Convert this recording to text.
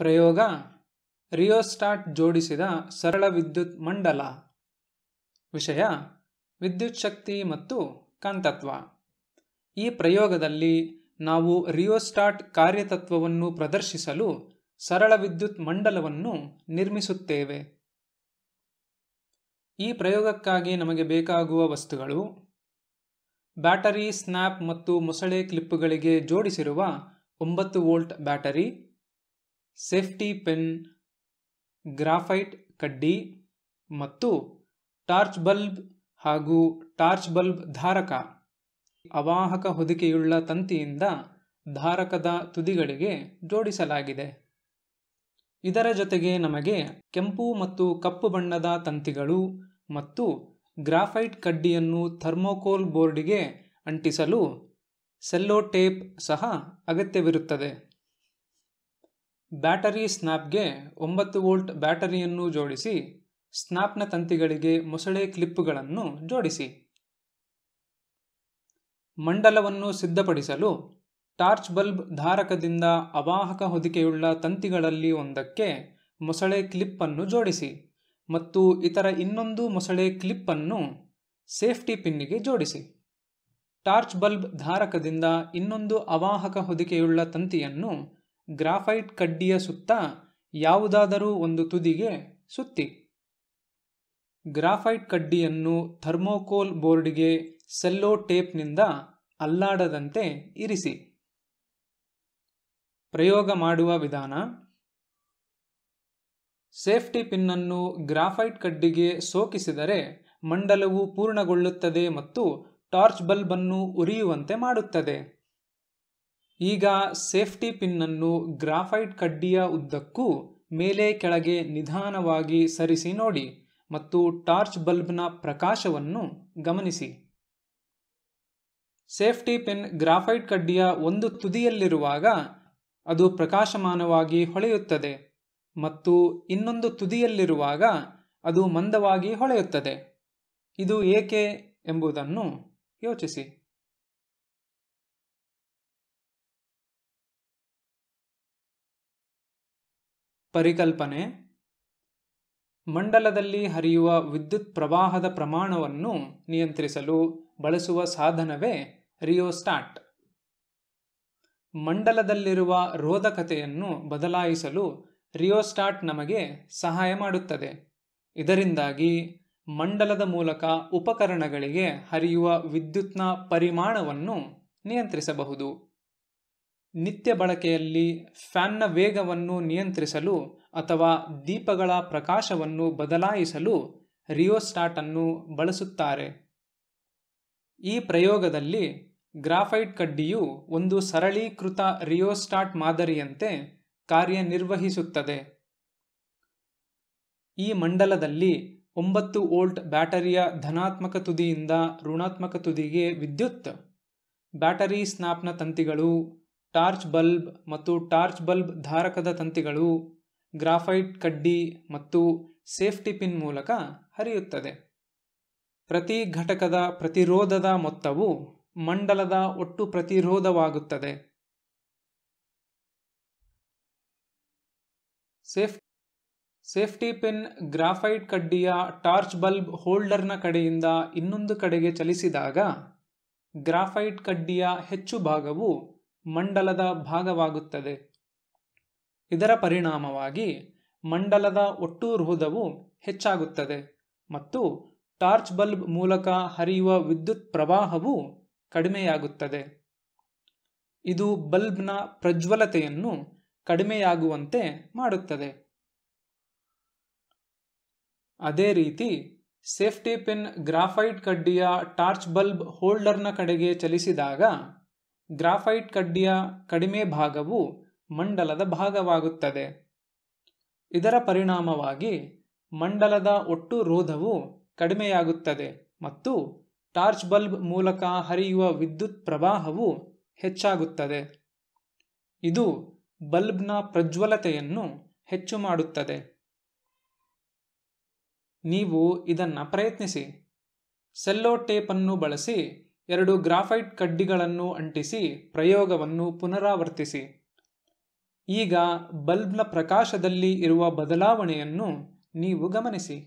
ಪ್ರಯೋಗ ರಿಯೋಸ್ಟಾಟ್ ಜೋಡಿಸಿದ ಸರಳ ವಿದ್ಯುತ್ ಮಂಡಲ ವಿಷಯ ವಿದ್ಯುತ್ ಶಕ್ತಿ ಮತ್ತು ಕಾಂತತ್ವ ಈ ಪ್ರಯೋಗದಲ್ಲಿ ನಾವು ರಿಯೋಸ್ಟಾಟ್ ಕಾರ್ಯತತ್ವವನ್ನು ಪ್ರದರ್ಶಿಸಲು ಸರಳ ವಿದ್ಯುತ್ ಮಂಡಲವನ್ನು ನಿರ್ಮಿಸುತ್ತೇವೆ ಈ ಪ್ರಯೋಗಕ್ಕಾಗಿ ನಮಗೆ ಬೇಕಾಗುವ ವಸ್ತುಗಳು ಬ್ಯಾಟರಿ ಸ್ನ್ಯಾಪ್ ಮತ್ತು ಮೊಸಳೆ ಕ್ಲಿಪ್ಗಳಿಗೆ ಜೋಡಿಸಿರುವ ಒಂಬತ್ತು volt battery safety pin graphite ಕಡ್ಡಿ ಮತ್ತು ಟಾರ್ಚ್ ಬಲ್ಬ್ ಹಾಗೂ ಟಾರ್ಚ್ ಬಲ್ಬ್ ಧಾರಕ ಅವಾಹಕ ಹೊದಿಕೆಯುಳ್ಳ ತಂತಿಯಿಂದ ಧಾರಕದ ತುದಿಗಳಿಗೆ ಜೋಡಿಸಲಾಗಿದೆ ಇದರ ಜೊತೆಗೆ ನಮಗೆ ಕೆಂಪು ಮತ್ತು ಕಪ್ಪು ಬಣ್ಣದ ತಂತಿಗಳು ಮತ್ತು ಗ್ರಾಫೈಟ್ ಕಡ್ಡಿಯನ್ನು ಥರ್ಮೋಕೋಲ್ ಬೋರ್ಡಿಗೆ ಅಂಟಿಸಲು ಸೆಲ್ಲೋ ಟೇಪ್ ಸಹ ಅಗತ್ಯವಿರುತ್ತದೆ ಬ್ಯಾಟರಿ ಸ್ನ್ಯಾಪ್ಗೆ ಒಂಬತ್ತು ವೋಲ್ಟ್ ಬ್ಯಾಟರಿಯನ್ನು ಜೋಡಿಸಿ ಸ್ನ್ಯಾಪ್ನ ತಂತಿಗಳಿಗೆ ಮೊಸಳೆ ಕ್ಲಿಪ್ಪುಗಳನ್ನು ಜೋಡಿಸಿ ಮಂಡಲವನ್ನು ಸಿದ್ಧಪಡಿಸಲು ಟಾರ್ಚ್ ಬಲ್ಬ್ ಧಾರಕದಿಂದ ಅವಾಹಕ ಹೊದಿಕೆಯುಳ್ಳ ತಂತಿಗಳಲ್ಲಿ ಒಂದಕ್ಕೆ ಮೊಸಳೆ ಕ್ಲಿಪ್ಪನ್ನು ಜೋಡಿಸಿ ಮತ್ತು ಇತರ ಇನ್ನೊಂದು ಮೊಸಳೆ ಕ್ಲಿಪ್ಪನ್ನು ಸೇಫ್ಟಿ ಪಿನ್ನಿಗೆ ಜೋಡಿಸಿ ಟಾರ್ಚ್ ಬಲ್ಬ್ ಧಾರಕದಿಂದ ಇನ್ನೊಂದು ಅವಾಹಕ ಹೊದಿಕೆಯುಳ್ಳ ತಂತಿಯನ್ನು ಗ್ರಾಫೈಟ್ ಕಡ್ಡಿಯ ಸುತ್ತ ಯಾವುದಾದರೂ ಒಂದು ತುದಿಗೆ ಸುತ್ತಿ ಗ್ರಾಫೈಟ್ ಕಡ್ಡಿಯನ್ನು ಥರ್ಮೋಕೋಲ್ ಬೋರ್ಡ್ಗೆ ಸೆಲ್ಲೋ ಟೇಪ್ನಿಂದ ಅಲ್ಲಾಡದಂತೆ ಇರಿಸಿ ಪ್ರಯೋಗ ಮಾಡುವ ವಿಧಾನ ಸೇಫ್ಟಿ ಪಿನ್ನನ್ನು ಗ್ರಾಫೈಟ್ ಕಡ್ಡಿಗೆ ಸೋಕಿಸಿದರೆ ಮಂಡಲವು ಪೂರ್ಣಗೊಳ್ಳುತ್ತದೆ ಮತ್ತು ಟಾರ್ಚ್ ಬಲ್ಬನ್ನು ಉರಿಯುವಂತೆ ಮಾಡುತ್ತದೆ ಈಗ ಸೇಫ್ಟಿ ಪಿನ್ನನ್ನು ಗ್ರಾಫೈಟ್ ಕಡ್ಡಿಯ ಉದ್ದಕ್ಕೂ ಮೇಲೆ ಕೆಳಗೆ ನಿಧಾನವಾಗಿ ಸರಿಸಿ ನೋಡಿ ಮತ್ತು ಟಾರ್ಚ್ ಬಲ್ಬ್ನ ಪ್ರಕಾಶವನ್ನು ಗಮನಿಸಿ ಸೇಫ್ಟಿ ಪಿನ್ ಗ್ರಾಫೈಟ್ ಕಡ್ಡಿಯ ಒಂದು ತುದಿಯಲ್ಲಿರುವಾಗ ಅದು ಪ್ರಕಾಶಮಾನವಾಗಿ ಹೊಳೆಯುತ್ತದೆ ಮತ್ತು ಇನ್ನೊಂದು ತುದಿಯಲ್ಲಿರುವಾಗ ಅದು ಮಂದವಾಗಿ ಹೊಳೆಯುತ್ತದೆ ಇದು ಏಕೆ ಎಂಬುದನ್ನು ಯೋಚಿಸಿ ಪರಿಕಲ್ಪನೆ ಮಂಡಲದಲ್ಲಿ ಹರಿಯುವ ವಿದ್ಯುತ್ ಪ್ರವಾಹದ ಪ್ರಮಾಣವನ್ನು ನಿಯಂತ್ರಿಸಲು ಬಳಸುವ ಸಾಧನವೇ ರಿಯೋಸ್ಟಾಟ್ ಮಂಡಲದಲ್ಲಿರುವ ರೋಧಕತೆಯನ್ನು ಬದಲಾಯಿಸಲು ರಿಯೋಸ್ಟಾಟ್ ನಮಗೆ ಸಹಾಯ ಮಾಡುತ್ತದೆ ಇದರಿಂದಾಗಿ ಮಂಡಲದ ಮೂಲಕ ಉಪಕರಣಗಳಿಗೆ ಹರಿಯುವ ವಿದ್ಯುತ್ನ ಪರಿಮಾಣವನ್ನು ನಿಯಂತ್ರಿಸಬಹುದು ನಿತ್ಯ ಬಳಕೆಯಲ್ಲಿ ಫ್ಯಾನ್ನ ವೇಗವನ್ನು ನಿಯಂತ್ರಿಸಲು ಅಥವಾ ದೀಪಗಳ ಪ್ರಕಾಶವನ್ನು ಬದಲಾಯಿಸಲು ರಿಯೋಸ್ಟಾಟನ್ನು ಬಳಸುತ್ತಾರೆ ಈ ಪ್ರಯೋಗದಲ್ಲಿ ಗ್ರಾಫೈಟ್ ಕಡ್ಡಿಯು ಒಂದು ಸರಳೀಕೃತ ರಿಯೋಸ್ಟಾಟ್ ಮಾದರಿಯಂತೆ ಕಾರ್ಯನಿರ್ವಹಿಸುತ್ತದೆ ಈ ಮಂಡಲದಲ್ಲಿ ಒಂಬತ್ತು ವೋಲ್ಟ್ ಬ್ಯಾಟರಿಯ ಧನಾತ್ಮಕ ತುದಿಯಿಂದ ಋಣಾತ್ಮಕ ತುದಿಗೆ ವಿದ್ಯುತ್ ಬ್ಯಾಟರಿ ಸ್ನಾಪ್ನ ತಂತಿಗಳು ಟಾರ್ಚ್ ಬಲ್ಬ್ ಮತ್ತು ಟಾರ್ಚ್ ಬಲ್ಬ್ ಧಾರಕದ ತಂತಿಗಳು ಗ್ರಾಫೈಟ್ ಕಡ್ಡಿ ಮತ್ತು ಸೇಫ್ಟಿ ಪಿನ್ ಮೂಲಕ ಹರಿಯುತ್ತದೆ ಪ್ರತಿ ಘಟಕದ ಪ್ರತಿರೋಧದ ಮೊತ್ತವು ಮಂಡಲದ ಒಟ್ಟು ಪ್ರತಿರೋಧವಾಗುತ್ತದೆ ಸೇಫ್ ಸೇಫ್ಟಿ ಪಿನ್ ಗ್ರಾಫೈಟ್ ಕಡ್ಡಿಯ ಟಾರ್ಚ್ ಬಲ್ಬ್ ಹೋಲ್ಡರ್ನ ಕಡೆಯಿಂದ ಇನ್ನೊಂದು ಕಡೆಗೆ ಚಲಿಸಿದಾಗ ಗ್ರಾಫೈಟ್ ಕಡ್ಡಿಯ ಹೆಚ್ಚು ಭಾಗವು ಮಂಡಲದ ಭಾಗವಾಗುತ್ತದೆ ಇದರ ಪರಿಣಾಮವಾಗಿ ಮಂಡಲದ ಒಟ್ಟು ರೋಧವು ಹೆಚ್ಚಾಗುತ್ತದೆ ಮತ್ತು ಟಾರ್ಚ್ ಬಲ್ಬ್ ಮೂಲಕ ಹರಿಯುವ ವಿದ್ಯುತ್ ಪ್ರವಾಹವು ಕಡಿಮೆಯಾಗುತ್ತದೆ ಇದು ಬಲ್ಬ್ನ ಪ್ರಜ್ವಲತೆಯನ್ನು ಕಡಿಮೆಯಾಗುವಂತೆ ಮಾಡುತ್ತದೆ ಅದೇ ರೀತಿ ಸೇಫ್ಟಿ ಪಿನ್ ಗ್ರಾಫೈಟ್ ಕಡ್ಡಿಯ ಟಾರ್ಚ್ ಬಲ್ಬ್ ಹೋಲ್ಡರ್ನ ಕಡೆಗೆ ಚಲಿಸಿದಾಗ ಗ್ರಾಫೈಟ್ ಕಡ್ಡಿಯ ಕಡಿಮೆ ಭಾಗವು ಮಂಡಲದ ಭಾಗವಾಗುತ್ತದೆ ಇದರ ಪರಿಣಾಮವಾಗಿ ಮಂಡಲದ ಒಟ್ಟು ರೋಧವು ಕಡಿಮೆಯಾಗುತ್ತದೆ ಮತ್ತು ಟಾರ್ಚ್ ಬಲ್ಬ್ ಮೂಲಕ ಹರಿಯುವ ವಿದ್ಯುತ್ ಪ್ರವಾಹವು ಹೆಚ್ಚಾಗುತ್ತದೆ ಇದು ಬಲ್ಬ್ನ ಪ್ರಜ್ವಲತೆಯನ್ನು ಹೆಚ್ಚು ಮಾಡುತ್ತದೆ ನೀವು ಇದನ್ನು ಪ್ರಯತ್ನಿಸಿ ಸೆಲ್ಲೋ ಟೇಪನ್ನು ಬಳಸಿ ಎರಡು ಗ್ರಾಫೈಟ್ ಕಡ್ಡಿಗಳನ್ನು ಅಂಟಿಸಿ ಪ್ರಯೋಗವನ್ನು ಪುನರಾವರ್ತಿಸಿ ಈಗ ಬಲ್ಬ್ನ ಪ್ರಕಾಶದಲ್ಲಿ ಇರುವ ಬದಲಾವಣೆಯನ್ನು ನೀವು ಗಮನಿಸಿ